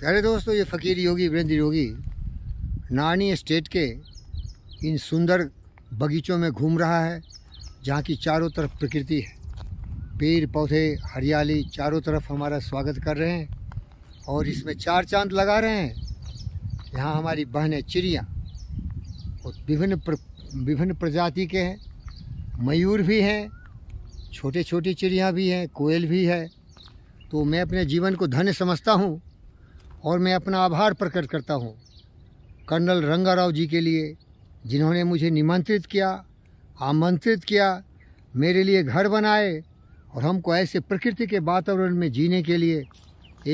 प्यारे दोस्तों ये फ़कीर योगी वीरेंद्र योगी नानी स्टेट के इन सुंदर बगीचों में घूम रहा है जहाँ की चारों तरफ प्रकृति है पेड़ पौधे हरियाली चारों तरफ हमारा स्वागत कर रहे हैं और इसमें चार चांद लगा रहे हैं यहाँ हमारी बहनें चिड़िया और विभिन्न प्र, विभिन्न प्रजाति के हैं मयूर भी हैं छोटे छोटे चिड़िया भी हैं कोयल भी है तो मैं अपने जीवन को धन्य समझता हूँ और मैं अपना आभार प्रकट करता हूँ कर्नल रंगाराव जी के लिए जिन्होंने मुझे निमंत्रित किया आमंत्रित किया मेरे लिए घर बनाए और हमको ऐसे प्रकृति के वातावरण में जीने के लिए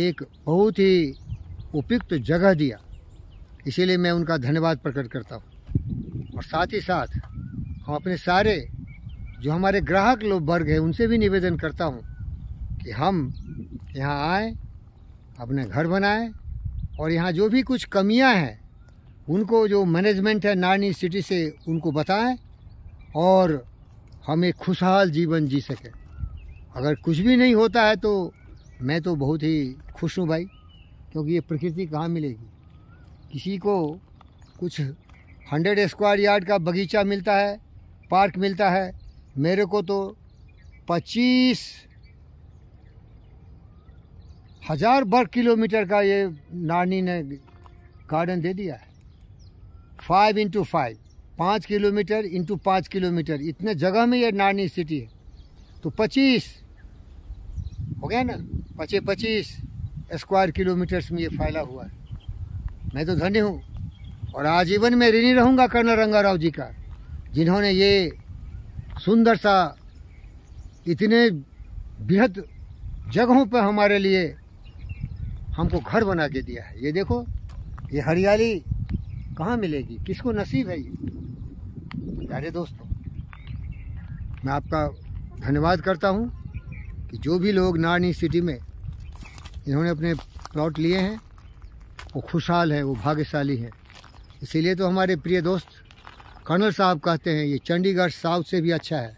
एक बहुत ही उपयुक्त जगह दिया इसीलिए मैं उनका धन्यवाद प्रकट करता हूँ और साथ ही साथ हम अपने सारे जो हमारे ग्राहक लोग वर्ग हैं उनसे भी निवेदन करता हूँ कि हम यहाँ आएँ अपने घर बनाएं और यहाँ जो भी कुछ कमियाँ हैं उनको जो मैनेजमेंट है नारनी सिटी से उनको बताएं और हम एक खुशहाल जीवन जी सकें अगर कुछ भी नहीं होता है तो मैं तो बहुत ही खुश हूँ भाई क्योंकि ये प्रकृति कहाँ मिलेगी किसी को कुछ हंड्रेड स्क्वायर यार्ड का बगीचा मिलता है पार्क मिलता है मेरे को तो पच्चीस हजार वर्ग किलोमीटर का ये नारनी ने गार्डन दे दिया है फाइव इंटू फाइव पाँच किलोमीटर इंटू पाँच किलोमीटर इतने जगह में ये नारनी सिटी है तो पच्चीस हो गया ना पचे पच्चीस स्क्वायर किलोमीटर्स में ये फैला हुआ है मैं तो धन्य हूँ और आजीवन में ऋणी रहूँगा कर्नल रंगाराव जी का जिन्होंने ये सुंदर सा इतने बृहद जगहों पर हमारे लिए हमको घर बना के दिया है ये देखो ये हरियाली कहाँ मिलेगी किसको नसीब है ये प्यारे दोस्तों मैं आपका धन्यवाद करता हूँ कि जो भी लोग नारनी सिटी में इन्होंने अपने प्लॉट लिए हैं वो खुशहाल है वो भाग्यशाली है इसीलिए तो हमारे प्रिय दोस्त कर्नल साहब कहते हैं ये चंडीगढ़ साउथ से भी अच्छा है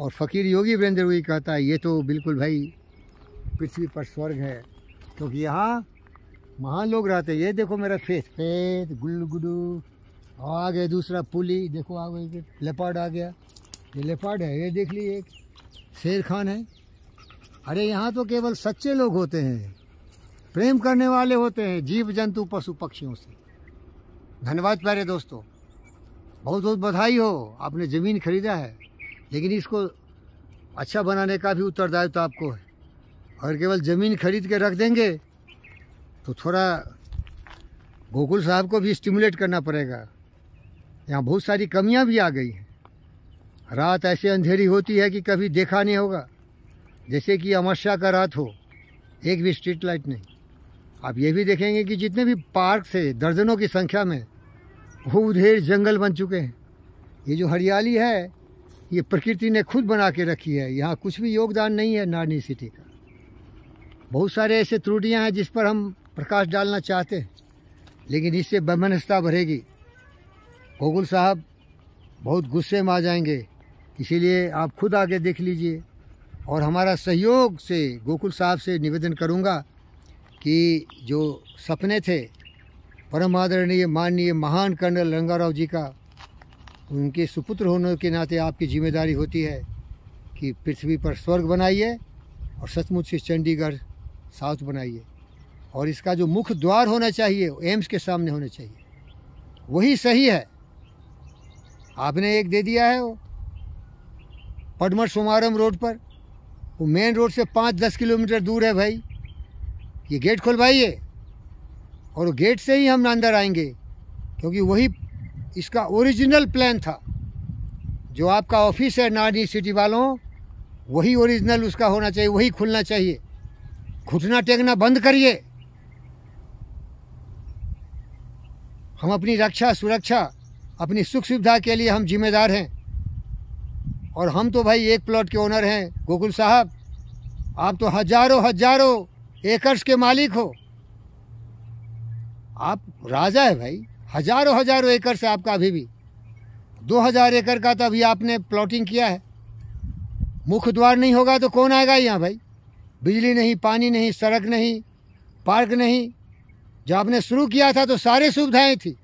और फ़कीर योगी वीरेंद्र कहता है ये तो बिल्कुल भाई पृथ्वी पर स्वर्ग है क्योंकि यहाँ वहाँ लोग रहते ये देखो मेरा फेस फेत गुल्लू गुडू और आ गया दूसरा पुली देखो आ गई लेपाड आ गया ये लेपाड है ये देख ली एक शेर खान है अरे यहाँ तो केवल सच्चे लोग होते हैं प्रेम करने वाले होते हैं जीव जंतु पशु पक्षियों से धन्यवाद प्यारे दोस्तों बहुत बहुत बधाई हो आपने ज़मीन खरीदा है लेकिन इसको अच्छा बनाने का भी उत्तरदायित्व आपको है और केवल ज़मीन खरीद के रख देंगे तो थोड़ा गोकुल साहब को भी स्टिमुलेट करना पड़ेगा यहाँ बहुत सारी कमियाँ भी आ गई हैं रात ऐसे अंधेरी होती है कि कभी देखा नहीं होगा जैसे कि अमरसा का रात हो एक भी स्ट्रीट लाइट नहीं आप ये भी देखेंगे कि जितने भी पार्क से दर्जनों की संख्या में वो उधेर जंगल बन चुके हैं ये जो हरियाली है ये प्रकृति ने खुद बना के रखी है यहाँ कुछ भी योगदान नहीं है नारनी सिटी का बहुत सारे ऐसे त्रुटियां हैं जिस पर हम प्रकाश डालना चाहते हैं लेकिन इससे बमनस्ता भरेगी गोकुल साहब बहुत गुस्से में आ जाएंगे इसीलिए आप खुद आगे देख लीजिए और हमारा सहयोग से गोकुल साहब से निवेदन करूंगा कि जो सपने थे परम आदरणीय माननीय महान कर्नल रंगाराव जी का उनके सुपुत्र होने के नाते आपकी जिम्मेदारी होती है कि पृथ्वी पर स्वर्ग बनाइए और सचमुच से चंडीगढ़ साउथ बनाइए और इसका जो मुख्य द्वार होना चाहिए एम्स के सामने होना चाहिए वही सही है आपने एक दे दिया है वो पडमर सोमारम रोड पर वो मेन रोड से पाँच दस किलोमीटर दूर है भाई ये गेट खुलवाइए और वो गेट से ही हम अंदर आएंगे क्योंकि वही इसका ओरिजिनल प्लान था जो आपका ऑफिस है नानी सिटी वालों वही ओरिजिनल उसका होना चाहिए वही खुलना चाहिए घुटना टेकना बंद करिए हम अपनी रक्षा सुरक्षा अपनी सुख सुविधा के लिए हम जिम्मेदार हैं और हम तो भाई एक प्लॉट के ओनर हैं गोकुल साहब आप तो हजारों हजारों एकर्स के मालिक हो आप राजा है भाई हजारों हजारों एकड़ से आपका अभी भी दो हजार एकड़ का तो अभी आपने प्लॉटिंग किया है मुख्य द्वार नहीं होगा तो कौन आएगा यहाँ भाई बिजली नहीं पानी नहीं सड़क नहीं पार्क नहीं जब आपने शुरू किया था तो सारे सुविधाएं थी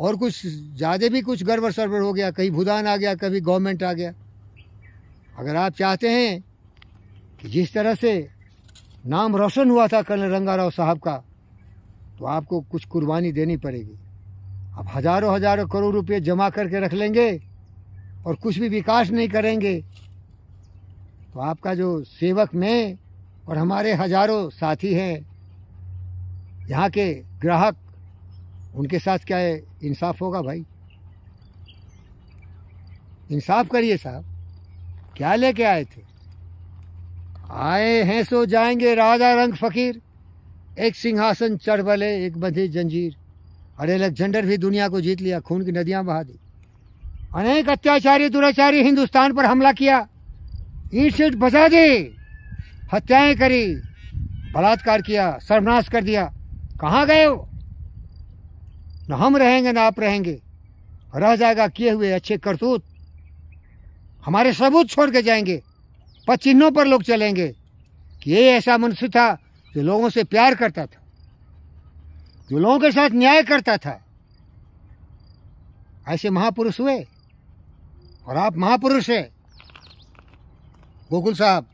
और कुछ ज़्यादा भी कुछ गड़बड़ सड़बड़ हो गया कहीं भूदान आ गया कभी गवर्नमेंट आ गया अगर आप चाहते हैं कि जिस तरह से नाम रोशन हुआ था कर्नल रंगाराव साहब का तो आपको कुछ कुर्बानी देनी पड़ेगी आप हज़ारों हज़ारों करोड़ रुपये जमा करके रख लेंगे और कुछ भी विकास नहीं करेंगे तो आपका जो सेवक मैं और हमारे हजारों साथी हैं यहाँ के ग्राहक उनके साथ क्या है इंसाफ होगा भाई इंसाफ करिए साहब क्या लेके आए थे आए हैं सो जाएंगे राजा रंग फकीर एक सिंहासन चढ़ बले एक बंधी जंजीर और अलेक्जेंडर भी दुनिया को जीत लिया खून की नदियां बहा दी अनेक अत्याचारी दुराचारी हिंदुस्तान पर हमला किया ईट से बचा दे हत्याएं करी बलात्कार किया सर्वनाश कर दिया कहाँ गए हो न हम रहेंगे ना आप रहेंगे रह जाएगा किए हुए अच्छे करतूत हमारे सबूत छोड़ के जाएंगे पर चिन्हों पर लोग चलेंगे कि ये ऐसा मनुष्य था जो लोगों से प्यार करता था जो लोगों के साथ न्याय करता था ऐसे महापुरुष हुए और आप महापुरुष हैं गोकुल साहब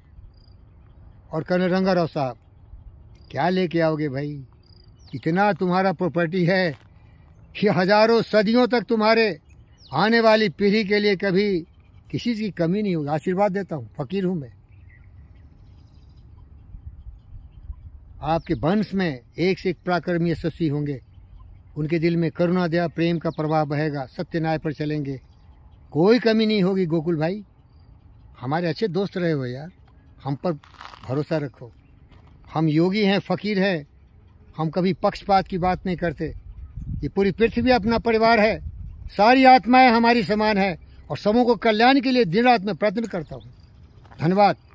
और कर्नल रंगाराव साहब क्या लेके आओगे भाई इतना तुम्हारा प्रॉपर्टी है कि हजारों सदियों तक तुम्हारे आने वाली पीढ़ी के लिए कभी किसी की कमी नहीं होगी आशीर्वाद देता हूँ फकीर हूँ मैं आपके वंश में एक से एक प्राकर्मी यशस्वी होंगे उनके दिल में करुणा दया प्रेम का प्रभाव बहेगा सत्य न्याय पर चलेंगे कोई कमी नहीं होगी गोकुल भाई हमारे अच्छे दोस्त रहे हो यार हम पर भरोसा रखो हम योगी हैं फ़कीर हैं हम कभी पक्षपात की बात नहीं करते ये पूरी पृथ्वी अपना परिवार है सारी आत्माएं हमारी समान है और समूह को कल्याण के लिए दिन रात में प्रयत्न करता हूँ धन्यवाद